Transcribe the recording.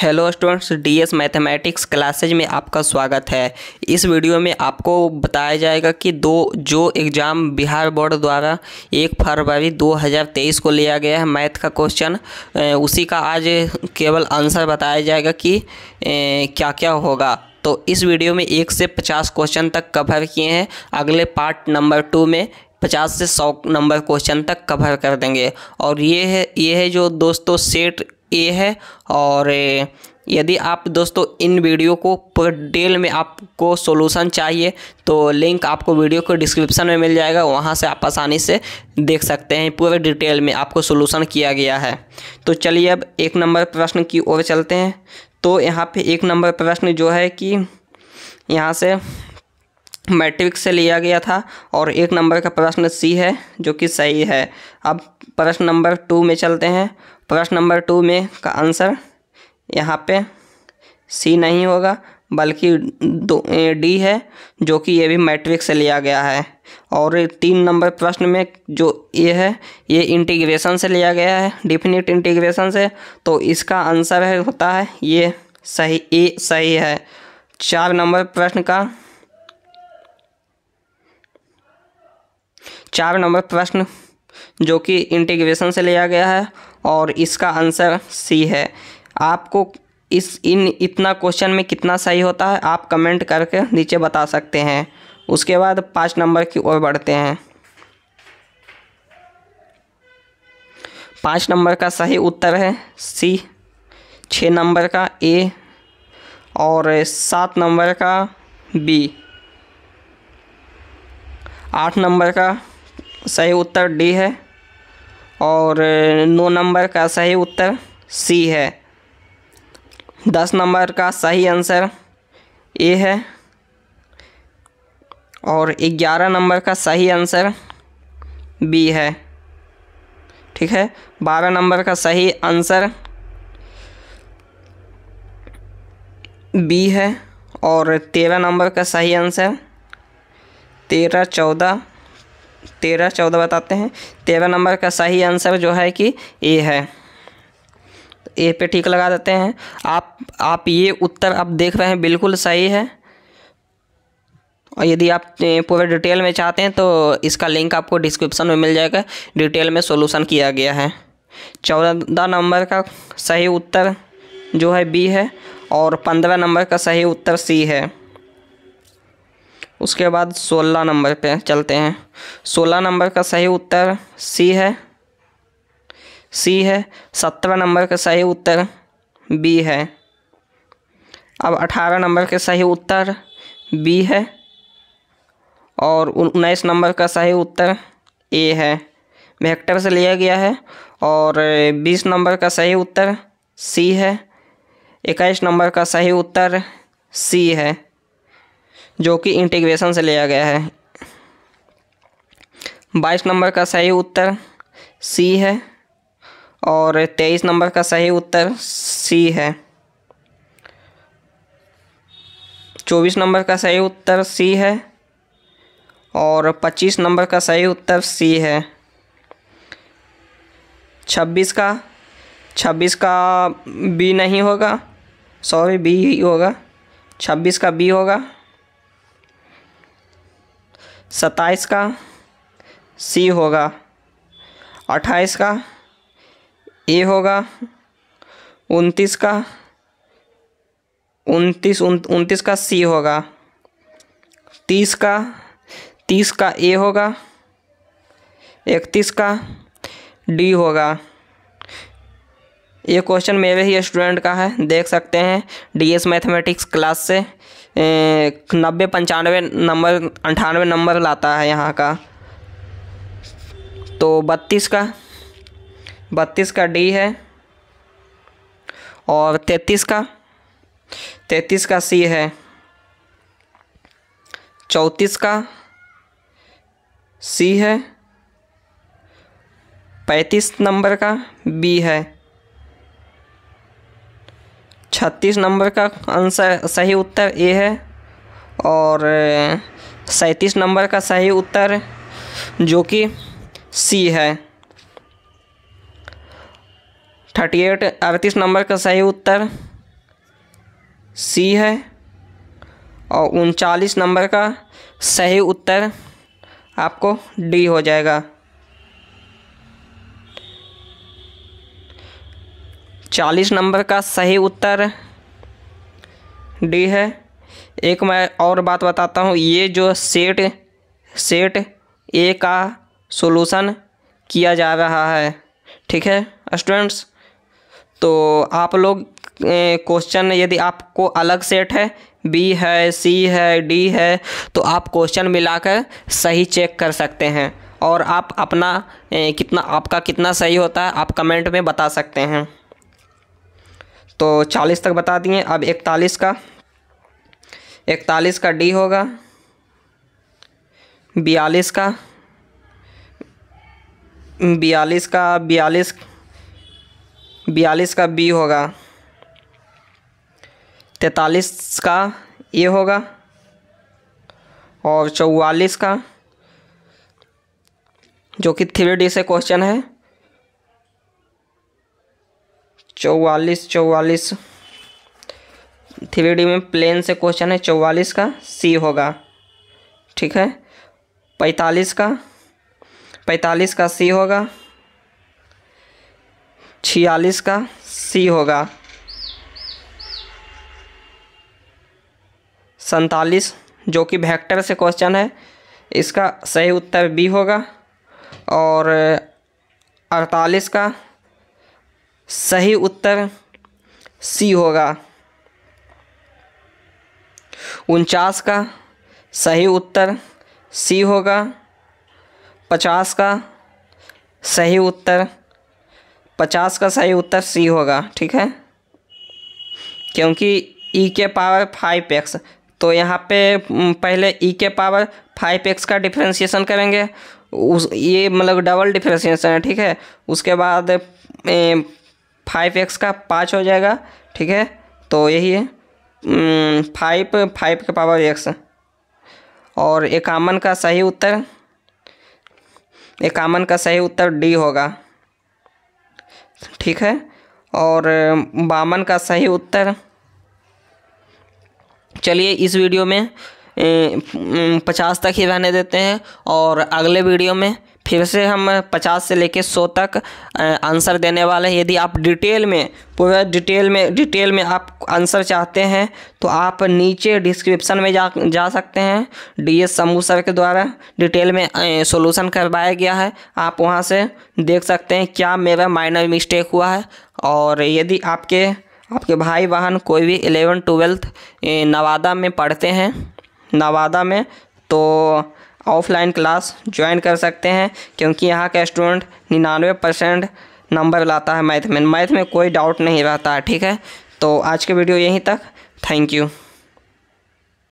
hello students DS mathematics classes में आपका स्वागत है इस वीडियो में आपको बताया जाएगा कि दो जो एग्ज़ाम बिहार बोर्ड द्वारा एक फरवरी 2023 को लिया गया है मैथ का क्वेश्चन उसी का आज केवल आंसर बताया जाएगा कि ए, क्या क्या होगा तो इस वीडियो में एक से पचास क्वेश्चन तक कवर किए हैं अगले पार्ट नंबर टू में पचास से सौ नंबर क्वेश्चन तक कवर कर देंगे और ये है ये है जो दोस्तों सेट ए है और यदि आप दोस्तों इन वीडियो को डिटेल में आपको सॉल्यूशन चाहिए तो लिंक आपको वीडियो को डिस्क्रिप्शन में मिल जाएगा वहाँ से आप आसानी से देख सकते हैं पूरे डिटेल में आपको सॉल्यूशन किया गया है तो चलिए अब एक नंबर प्रश्न की ओर चलते हैं तो यहाँ पे एक नंबर प्रश्न जो है कि यहाँ से मैट्रिक से लिया गया था और एक नंबर का प्रश्न सी है जो कि सही है अब प्रश्न नंबर टू में चलते हैं प्रश्न नंबर टू में का आंसर यहाँ पे सी नहीं होगा बल्कि दो डी है जो कि ये भी मैट्रिक से लिया गया है और तीन नंबर प्रश्न में जो ये है ये इंटीग्रेशन से लिया गया है डिफिनिट इंटीग्रेशन से तो इसका आंसर है होता है ये सही ए सही है चार नंबर प्रश्न का चार नंबर प्रश्न जो कि इंटीग्रेशन से लिया गया है और इसका आंसर सी है आपको इस इन इतना क्वेश्चन में कितना सही होता है आप कमेंट करके नीचे बता सकते हैं उसके बाद पाँच नंबर की ओर बढ़ते हैं पाँच नंबर का सही उत्तर है सी छः नंबर का ए और सात नंबर का बी आठ नंबर का सही उत्तर डी है और नौ नंबर का सही उत्तर सी है दस नंबर का सही आंसर ए है और ग्यारह नंबर का सही आंसर बी है ठीक है बारह नंबर का सही आंसर बी है और तेरह नंबर का सही आंसर तेरह चौदह तेरह चौदह बताते हैं तेरह नंबर का सही आंसर जो है कि ए है तो ए पे ठीक लगा देते हैं आप आप ये उत्तर आप देख रहे हैं बिल्कुल सही है और यदि आप पूरे डिटेल में चाहते हैं तो इसका लिंक आपको डिस्क्रिप्शन में मिल जाएगा डिटेल में सोल्यूशन किया गया है चौदह नंबर का सही उत्तर जो है बी है और पंद्रह नंबर का सही उत्तर सी है उसके बाद सोलह नंबर पे चलते हैं सोलह नंबर का सही उत्तर सी है सी है सत्रह नंबर का सही उत्तर बी है अब अठारह नंबर का सही उत्तर बी है और उन्नीस नंबर का सही उत्तर ए है वेक्टर से लिया गया है और बीस नंबर का सही उत्तर सी है इक्कीस नंबर का सही उत्तर सी है जो कि इंटीग्रेशन से लिया गया है बाईस नंबर का सही उत्तर सी है और तेईस नंबर का सही उत्तर सी है चौबीस नंबर का सही उत्तर सी है और पच्चीस नंबर का सही उत्तर सी है छब्बीस का छब्बीस का बी नहीं होगा सॉरी बी होगा छब्बीस का बी होगा सत्ताईस का सी होगा अट्ठाईस का ए होगा उनतीस का उनतीस उनतीस का सी होगा तीस का तीस का ए होगा इकतीस का डी होगा ये क्वेश्चन मेरे ही स्टूडेंट का है देख सकते हैं डीएस मैथमेटिक्स क्लास से नब्बे पंचानवे नंबर अंठानवे नंबर लाता है यहाँ का तो बत्तीस का बत्तीस का डी है और तैतीस का तैतीस का सी है चौंतीस का सी है पैंतीस नंबर का बी है छत्तीस नंबर का आंसर सही उत्तर ए है और सैंतीस नंबर का सही उत्तर जो कि सी है थर्टी एट अड़तीस नंबर का सही उत्तर सी है और उनचालीस नंबर का सही उत्तर आपको डी हो जाएगा चालीस नंबर का सही उत्तर डी है एक मैं और बात बताता हूँ ये जो सेट सेट ए का सोलूसन किया जा रहा है ठीक है स्टूडेंट्स तो आप लोग क्वेश्चन यदि आपको अलग सेट है बी है सी है डी है तो आप क्वेश्चन मिलाकर सही चेक कर सकते हैं और आप अपना ए, कितना आपका कितना सही होता है आप कमेंट में बता सकते हैं तो चालीस तक बता दिए अब इकतालीस का इकतालीस का डी होगा बयालीस का बयालीस का बयालीस बयालीस का बी होगा तैतालीस का ए होगा और चौवालीस का जो कि थ्री डी से क्वेश्चन है चौवालीस चौवालीस थ्री डी में प्लेन से क्वेश्चन है चौवालीस का सी होगा ठीक है पैंतालीस का पैंतालीस का सी होगा छियालीस का सी होगा सैतालीस जो कि वेक्टर से क्वेश्चन है इसका सही उत्तर बी होगा और अड़तालीस का सही उत्तर सी होगा उनचास का सही उत्तर सी होगा पचास का सही उत्तर पचास का सही उत्तर सी होगा ठीक है क्योंकि ई e के पावर फाइव एक्स तो यहाँ पे पहले ई e के पावर फाइव एक्स का डिफ्रेंशिएशन करेंगे उस ये मतलब डबल डिफ्रेंशिएशन है ठीक है उसके बाद फाइव एक्स का पाँच हो जाएगा ठीक है तो यही है फाइव फाइव के पावर एक्स और इक्यावन का सही उत्तर इक्यावन का सही उत्तर डी होगा ठीक है और बावन का सही उत्तर चलिए इस वीडियो में पचास तक ही रहने देते हैं और अगले वीडियो में फिर से हम 50 से लेके 100 तक आंसर देने वाले हैं यदि आप डिटेल में पूरा डिटेल में डिटेल में आप आंसर चाहते हैं तो आप नीचे डिस्क्रिप्शन में जा जा सकते हैं डी एस समूह सर के द्वारा डिटेल में सॉल्यूशन करवाया गया है आप वहां से देख सकते हैं क्या मेरा माइनर मिस्टेक हुआ है और यदि आपके आपके भाई बहन कोई भी एलेवन ट्वेल्थ नवादा में पढ़ते हैं नवादा में तो ऑफलाइन क्लास ज्वाइन कर सकते हैं क्योंकि यहाँ का स्टूडेंट निन्यानवे परसेंट नंबर लाता है मैथ में मैथ में कोई डाउट नहीं रहता है ठीक है तो आज के वीडियो यहीं तक थैंक यू